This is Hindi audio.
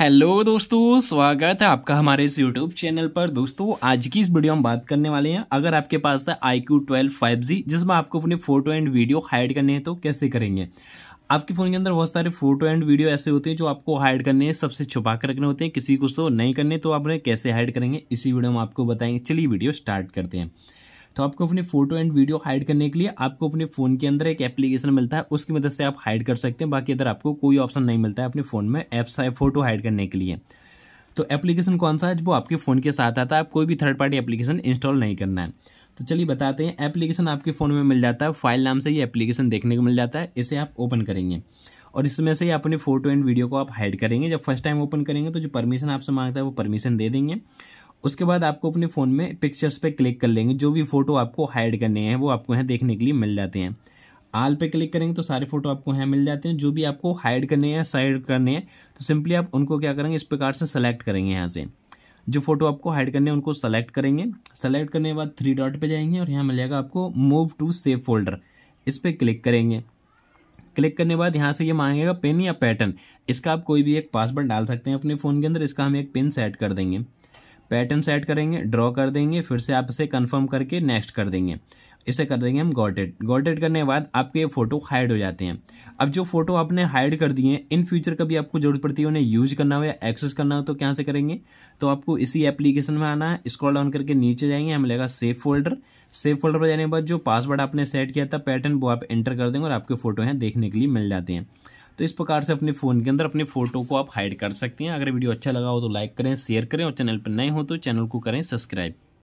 हेलो दोस्तों स्वागत है आपका हमारे इस यूट्यूब चैनल पर दोस्तों आज की इस वीडियो में बात करने वाले हैं अगर आपके पास है iQOO twelve five G जिसमें आपको अपने फोटो एंड वीडियो हाइड करने हैं तो कैसे करेंगे आपके फ़ोन के अंदर बहुत सारे फोटो एंड वीडियो ऐसे होते हैं जो आपको हाइड करने हैं सबसे छुपा कर रखने होते हैं किसी को तो नहीं करने तो आप कैसे हाइड करेंगे इसी वीडियो में आपको बताएंगे चलिए वीडियो स्टार्ट करते हैं तो आपको अपनी फोटो एंड वीडियो हाइड करने के लिए आपको अपने फोन के अंदर एक एप्लीकेशन मिलता है उसकी मदद से आप हाइड कर सकते हैं बाकी इधर आपको कोई ऑप्शन नहीं मिलता है अपने फोन में ऐप्स फोटो हाइड करने के लिए तो एप्लीकेशन कौन सा है वो आपके फ़ोन के साथ आता है आप कोई भी थर्ड पार्टी एप्लीकेशन इंस्टॉल नहीं करना है तो चलिए बताते हैं एप्लीकेशन आपके फ़ोन में मिल जाता है फाइल नाम से ये एप्लीकेशन देखने को मिल जाता है इसे आप ओपन करेंगे और इसमें से अपने फोटो एंड वीडियो को आप हाइड करेंगे जब फर्स्ट टाइम ओपन करेंगे तो जो परमिशन आपसे मांगता है वो परमिशन दे देंगे उसके बाद आपको अपने फ़ोन में पिक्चर्स पे क्लिक कर लेंगे जो भी फ़ोटो आपको हाइड करने हैं वो आपको यहाँ देखने के लिए मिल जाते हैं आल पे क्लिक करेंगे तो सारे फोटो आपको यहाँ मिल जाते हैं जो भी आपको हाइड करने हैं साइड करने हैं तो सिंपली आप उनको क्या करेंगे इस प्रकार से सेलेक्ट करेंगे यहाँ से जो फोटो आपको हाइड करने हैं उनको सेलेक्ट करेंगे सेलेक्ट करने के बाद थ्री डॉट पर जाएंगे और यहाँ मिल जाएगा आपको मूव टू सेव फोल्डर इस पर क्लिक करेंगे क्लिक करने के बाद यहाँ से ये मांगेगा पेन या पैटर्न इसका आप कोई भी एक पासवर्ड डाल सकते हैं अपने फ़ोन के अंदर इसका हम एक पिन सेट कर देंगे पैटर्न सेट करेंगे ड्रॉ कर देंगे फिर से आप इसे कन्फर्म करके नेक्स्ट कर देंगे इसे कर देंगे हम गॉटेड गॉटेड करने के बाद आपके फ़ोटो हाइड हो जाते हैं अब जो फोटो आपने हाइड कर दिए हैं इन फ्यूचर कभी आपको जरूरत पड़ती है उन्हें यूज करना हो या एक्सेस करना हो तो क्या से करेंगे तो आपको इसी एप्लीकेशन में आना है स्क्रॉल डाउन करके नीचे जाएंगे हमें लेगा सेफ फोल्डर सेफ फोल्डर पर जाने के बाद जो पासवर्ड आपने सेट किया था पैटर्न वो आप एंटर कर देंगे और आपके फोटो हैं देखने के लिए मिल जाते हैं तो इस प्रकार से अपने फ़ोन के अंदर अपने फोटो को आप हाइड कर सकते हैं अगर वीडियो अच्छा लगा हो तो लाइक करें शेयर करें और चैनल पर नए हो तो चैनल को करें सब्सक्राइब